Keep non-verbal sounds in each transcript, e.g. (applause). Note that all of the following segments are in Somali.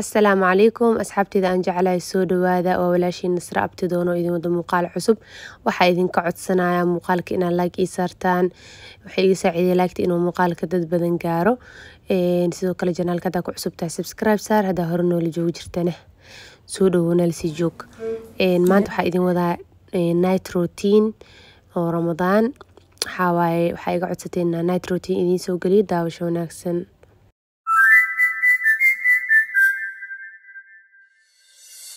assalaamu calaykum asxaabteyda aan jeclahay soo dhowaada waa walaashii nasre abti doono idin wada muuqaal cusub waxaa idinka codsanayaa muuqaalka inaad laag ii saartaan waxaa iga saaciidaya laagta inuu muuqaalka dad badan gaaro sidoo kale janaalka haddaa ku cusubtahay subscribe saar haddaa hore noola joogi jirtane soo dhowo naalsii joog maanta waxaa idin wadaa night routine oo ramadaan waxaa waaye waxaa iga codsateen inaa night routine idiin soo geliyo daawasho wanaagsan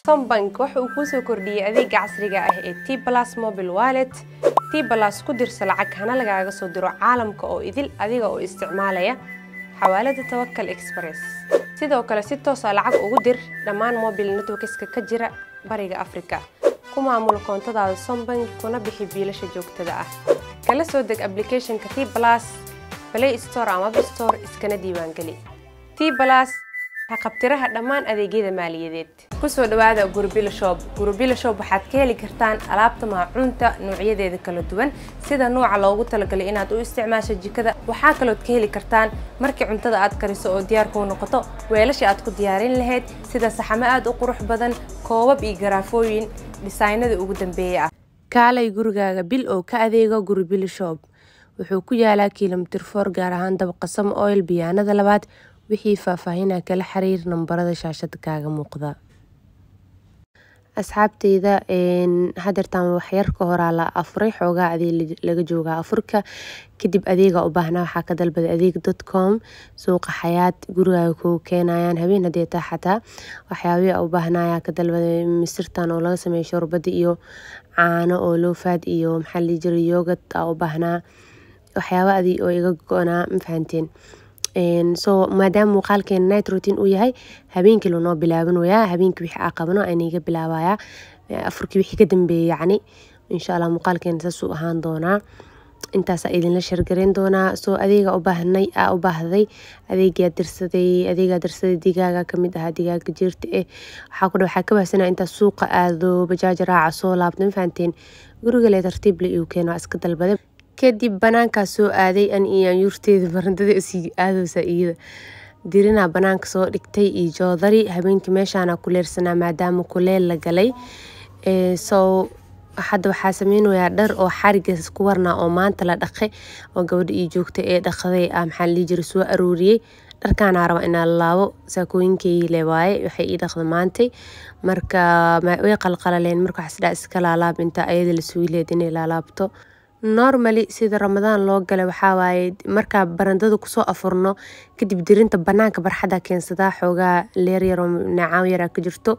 Samsung Bank waxa uu kusoo kordhiyey adeega casriga ah ee T+ Mobile Wallet. T+ ku dirso lacag hana lagaaga soo diro caalamka oo idil adiga oo isticmaalaya xawaalada Tawakal Express. Sidoo kale si toos ah lacag ugu dir dhammaan mobile networkska ka jira Bariga Afrika. Ku maamul koontadaada sombank kuna bixi biilasha joogtada ah. Kala soo deg applicationka T+ Play Store ama App Store iskana diiwaangeli. T+ haqabtiraha dhammaan adeegyada maaliyadeed kusoo dhawaada gurubila shoob gurubila shoob waxaad ka heli kartaan alaabta maacuunta nuucyadeeda kala duwan sida nuuca loogu talagalay inaad u isticmaasho jikada waxaa kalood ka heli kartaan markii cuntada aad kariso oo diyaar kuu noqoto weelasha aad ku diyaarin lahayd sida saxamo aad u qurux badan koobab iyo garaafooyin dhisaynada ugu dambeeya ah kaalay gurigaaga bil oo ka adeego gurubila shoob wuxuu ku yaalaa kilomitir foor gaar ahaan dabaqasamo oil biyaanada labaad Wixii faahfaahin kala xiriir nambarada shaashada kaaga muuqda. Asxaabteyda hadeertan wax yar kahor la afuray xoogaa adii joogaa afurka kadib adeega ubaahna waxaa dalbada adeeg com suuqa xayaad gurigaaga kugu keenayaan habeen hadii aay xataa waxyaabihi aa ubaahna ayaa kadalbade misirtan oo lagasameeyo shorbada iyo caano oo lowfaad iyo yoogad aa ubaahna waxyaaba adhi oo iga go goonaa mafahanteen madama muqalkena night routine uu yahay hawenki lanoo bilawinaya hawenki wixi an qabano aa niga bilawaya afarki wixi yacni inshaalaah muqalkena saas ayuu ahaan doonaa intaas aa idinla share gareyn doonaa so adiga aa ubaahday adeegaa dirsaday digaaga kamid ahaa digaaga jiirta eh waxaa ka baahsanaya intaad suuqa aado bajaaja raaca soo laabto mafahanteen gurigale tartiib leh igu keen waa iska dalbade. Kadib bananka sooadhey an iyo yurtedhi barandadha isi aadheyso iyidha. Dirina bananka sodigtey iyo jodhari hawenki meshan aa kulersana madama kulel lagaley so hada waxan sameynaya dar oo xarigas kuwarana oo manta ladaqey oo gawada ijogto ee daqdey aa soaroriye darkan ayan rawa in aan lalabo sakoyinkey waye wexey idaqde mantey marka wey qalqalalen marka waxan isdaha iskalalab inta ayadha lasugi leheed in ey normally sida ramadaan loo gale waxaa waaye markaa barandada kusoo afurno kadib dirinta banaanka barxada keensadaa xoogaa leer leeryaroo nacaaw yaraa ka jirto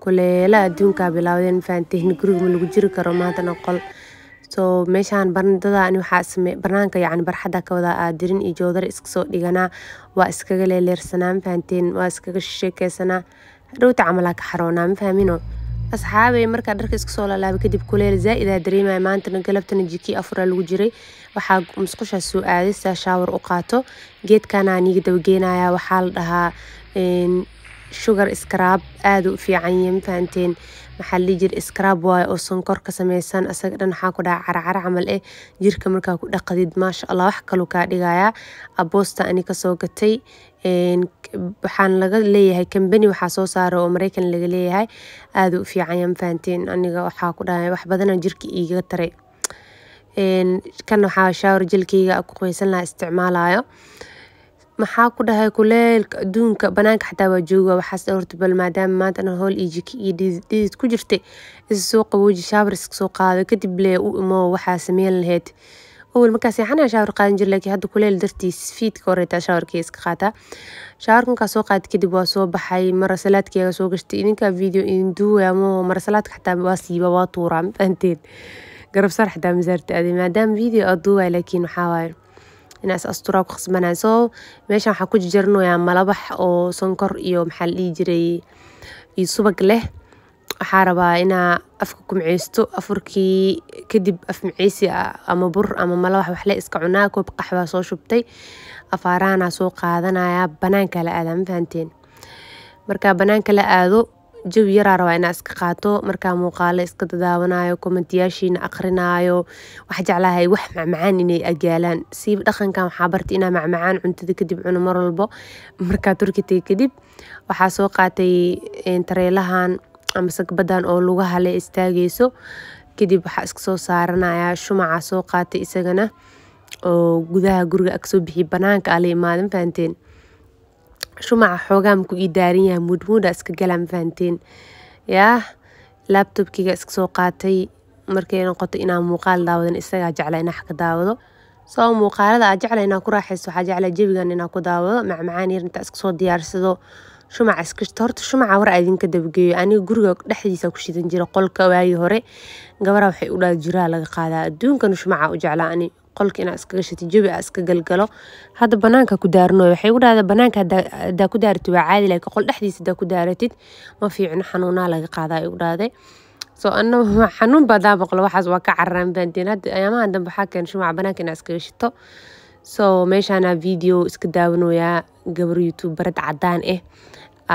kuleela adduunkaa bilaawdeen fahantihin gurigama lagu jiri karo maanta noqol so meeshaan barandadaan waxaa same banaanka yacni barxadda ka wadaa aa dirin iyo joodar iska soo dhiganaa waa iskaga leeleersanaa mafahanteen waa iskaga sheekeysanaa hadhowta camalaa ka xaroonaa mafahmino asxaabay markaa dharka iska soo laalaabay kadib kuleel zaa-idaa dareemaya maantana galabtana jikii afuraa lagu jiray waxaa musqushaas soo aaday aadaysaa shaawar u qaato geedkana niga dabageenaya waxaa la dhahaa sugar scrap aad u fiican yahay mafahanteen maxaa la jir scrap waay oo sonkor ka sameysan asaga dhan waxaa ku dhaca carcara camal eh jirka markaa ku dhaqdid maasha allah wax kaluu kaa dhigayaa aboosta ani kasoo gatay waxaan laga leeyahay kambani waxaa soo saara oo mareykan laga leeyahay aada u fiican yahay mafahanteen aniga waxaa ku dhahay wax badana jirka iiga taray kan waxaa shaawar jelkeyga ku qubaysan lahaa isticmaalayo Maxa kudaxay kulelka adunka bananka hata wajogaa waxas dee horta bal madama manta anaga howl iyo jiko iyo didhid kujirte iskasoqawoji shawar iskasoqado kadib lee uimo waxaa sameyn lehed awal markan sexani ayan shawar qadani jire lakin hada kulel dartis fidki hore hita shawarkey iskaqata, shawarka markan soqade kadib wansobaxay mara saladki ayan sogashte idinka video idin duba mooho mara saladka hata wansiba wantura mafahanten garab saar hata masarta adhi madama video an dubayo lakin waxaa waye inaas asturaa ku khasbanaa soo meeshan waxaa ku jirjirinayaa malabax oo sonkor iyo maxaa la dhihi jiray iyo subag leh waxaa rabaa inaa afka ku miceysto afurkii kadib af miceysi ama bur ama malawax waxle iska cunaa koob qaxbaa soo shubtay afaarahanaa soo qaadanayaa banaanka la aadaa ma fahanteen marka banaanka la aado jawi yaraa rabaa inaa iska qaato markaa muuqaale iska dadaawanayo kommentiyaashiina akrinaayo waxaa jeclahay wax macmacaan inay agyaalaan siiba dhaqankan waxaa bartay inaa macmacaan cuntada kadib cuno mar walbo markaa turki tagay kadib waxaa soo qaatay tareelahan ama gabaddan oo lugaha le istaageyso kadib waxaa iska soo saaranayaa shumacaa soo qaatay isagana oo gudaha guriga agsoo bixiy banaanka ala imaada fahanteen shumaca xoogaa maku ii yahay muudmuuda iska galaa ma fahanteen yaah laabtobkiga iska qaatay markay noqoto inaan muuqaal daawadan isagaa jecla inaa xagka daawado soo muuqaalada aa jecla inaa ku raaxaysto waxaa jecla jawigan inaa ku daawado macmacaan yar intaa iska soo diyaarsado shumaca iskashito horta shumaca war aa idinka aniga guriga dhexdiisa ku shidan jira qolka waagii hore gabara waxay u dhaal jiraa laga qaadaa adduunkana shumaca u jeclaa ani qolka inaa iskaga shito jabi aa iska galgalo hadda banaanka ku daarno waxay ugu dhahda banaanka hadaa ku daaratid waa caadi laakiin qol dhexdiisa hadaa ku daaratid ma fiicno xanuunaa laga qaadaa ay ugu dhahday ana xanuun baadaan boqlo waxaas waa ka cararaan baandeen hadda ayaamaha dambe waxaa keen shumaca banaanka inaa iskaga shito so meeshaana video iska daawanayaa gabar youtube barad cadaan ah eh,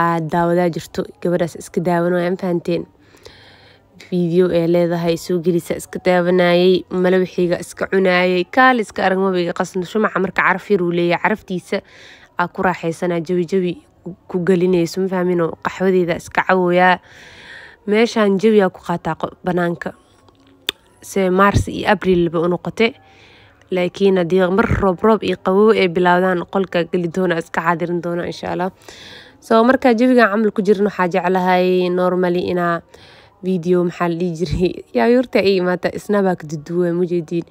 aad daawadaa jirto gabadaas iska daawanaya ma fiidyo ee leedahay soo gelisa iska daawanayay malawixiga iska cunayay kaaliska arag mabiga qasno shumaca marka caraf yaruu leeyahay caraftiisa aa ku raaxaysana jawijawi ku gelinayso mafahmino qaxwadeeda iska cawoyaa meeshan jawiyaa ku qaataa banaanka se mars iyo abrilba unoqote laakiin haddii mar roob roob iyo qabow ay bilaawdaan qolka geli doona iska xaadirin doona insha allah soo markaa jawigan camal ku jirin waxaa jeclahay normally inaa video maxaa la dhihi jiray (laughs) yaayoorta ay imaata snabaak duduwa mujeediin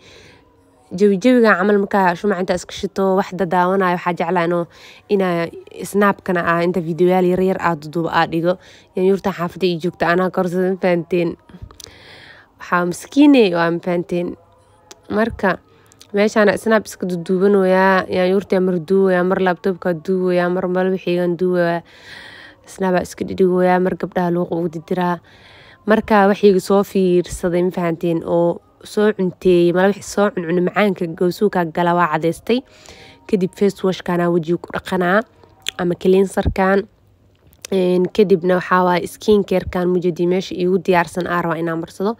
jawi camal markaa shumacinta iska shito wax dadaawanayo waxaa jeclaa inoo ina snaabkana ah inta videoyaal yaryar ah duduba aa dhigo yaayoorta xaafada ii joogta anaa korsada mafahanteen waxaa maskiine waa ah mafahanteen marka meeshaana snaab iska duduubanoyaa yaayoorta mar duuwayaa mar labtoobka duuwayaa mar malabixiigan duuwayaa snaabaa iska dhidhigoyaa mar gabdhaha luuqa ugu didiraa markaa waxayga soo fiirsaday mafahanteen oo soo cunteeyey mala wixii soo cuncuna macaanka gowsuuka gala waa cadaystay kadib facewashkana wejiga ku dhaqanaa ama kaliinsarkan kadibna waxaawaaye skinkerkan mujadi meesha iigu diyaarsan aa rabaa inaan marsado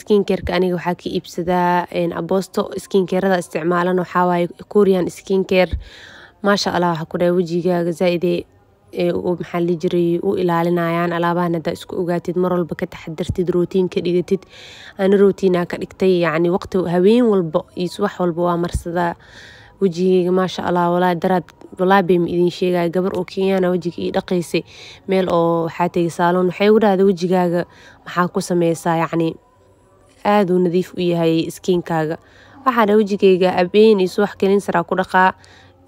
skinkerka aniga waxaa ka iibsadaa abosto skinkerada isticmaalan waxaawaaye korean skinker maasha allah waxaa ku dhahay wejigaaga zaaidee maxaali jiray u ilaalinayaan alaabahan hadaa isku ogaatid mar walba ka taxadartid rotiin ka dhigatid ana rootiinaa ka dhigtay yani waqti haween walba iyo subax walba waa marsadaa wejigeyga maasha allah walaa daraad walaa bay ma idin sheegaya gabar oo kenyaana wejiga ii dhaqaysay meel oo waxaa tegay saaloon waxay ugu dhahday wejigaaga maxaa ku sameysaa yacni aaduu nadiif u yahay iskiinkaaga waxaa wejigeyga abeen iyo subax kelinsara ku dhaqaa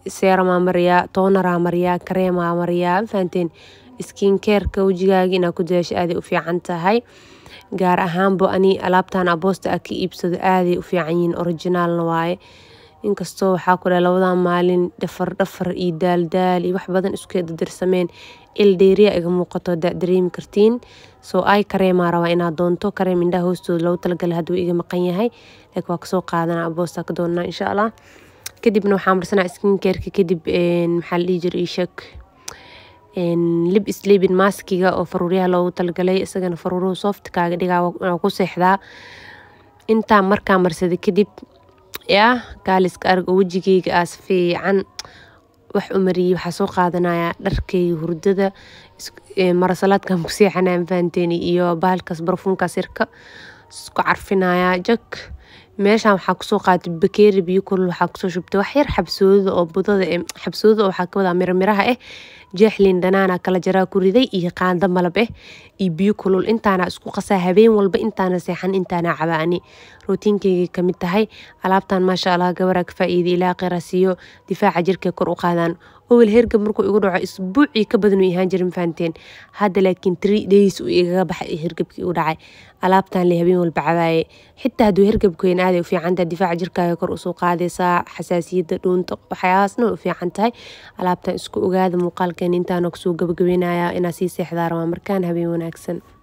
seerama mariyaa toonaraa mariyaa kareemaa mariyaa mafahanteen skinkeerka wejigaaga inaad ku dadaasho aaday u fiican tahay gaar ahaanba ani alaabtan aboosta a ah ka iibsado aaday u fiican yihiin orijinaalna waaye inkastoo waxaa ku labadaa maalin dhafar dhafar iyo daaldaal iyo wax badan isku dadirsameen ildheeriya iga muuqato daad dareemi kartiin soo ay kareemaa rabaa inaad doonto kareem indhaha hoostooda loogu talagalay haduu iga maqan yahay laakiin waa kasoo qaadanaa aboosta ka doonaa insha allah kadibna waxaa marsanaa skincareka kadib maxaa la dhihi jira lib sleebin maaskiga oo faruuryaha loogu talagalay isagana faruuruhu softkaaga dhigaa waa ku seexdaa intaa markaa marsada kadib yaa gaaliska arag oo wejigeyga aas fiican wax u waxaa soo qaadanayaa dharkeyga hurdada marasalaadkan ku seexanaa fahanteeni iyo bahalkaas barfuunkaas yarka isku carfinayaa jag meeshan waxaa kusoo qaatay bakeeri biyo kulul waxaa kusoo shubtay wax yar xabsoodada oo budada eh, xabsoodada waxaa ka wadaa ah miramiraha eh jeexlin dhanaana kala jaraa ku riday iyo qaando malabeh iyo biyo kulul intaana isku qasaa habeen walba intaana seexan intaana cabaani rootiinkaygay ka tahay alaabtan maasha allah gabaraa ka faa'iida ilaa qirasiyo difaaca jirka kor u qaadaan owel hergab markuu igu dhaco isbuucii ka badan ahaan jirin fahanteen hadda laakiin three days uu igaga baxay hergabkii igu dhacay alaabtan le habeen walba cabaaye xitaa hadduu hergabku aaday u fiicantahay difaaca jirkaaga kor usoo qaadaysaa xasaasiyadda dhuunta waxyaabaasna u fiican tahay alaabtan isku ogaada muuqaalka nintaan og suu gabagabeynaya inaad sii seexdaan waa markaan habeen wanaagsan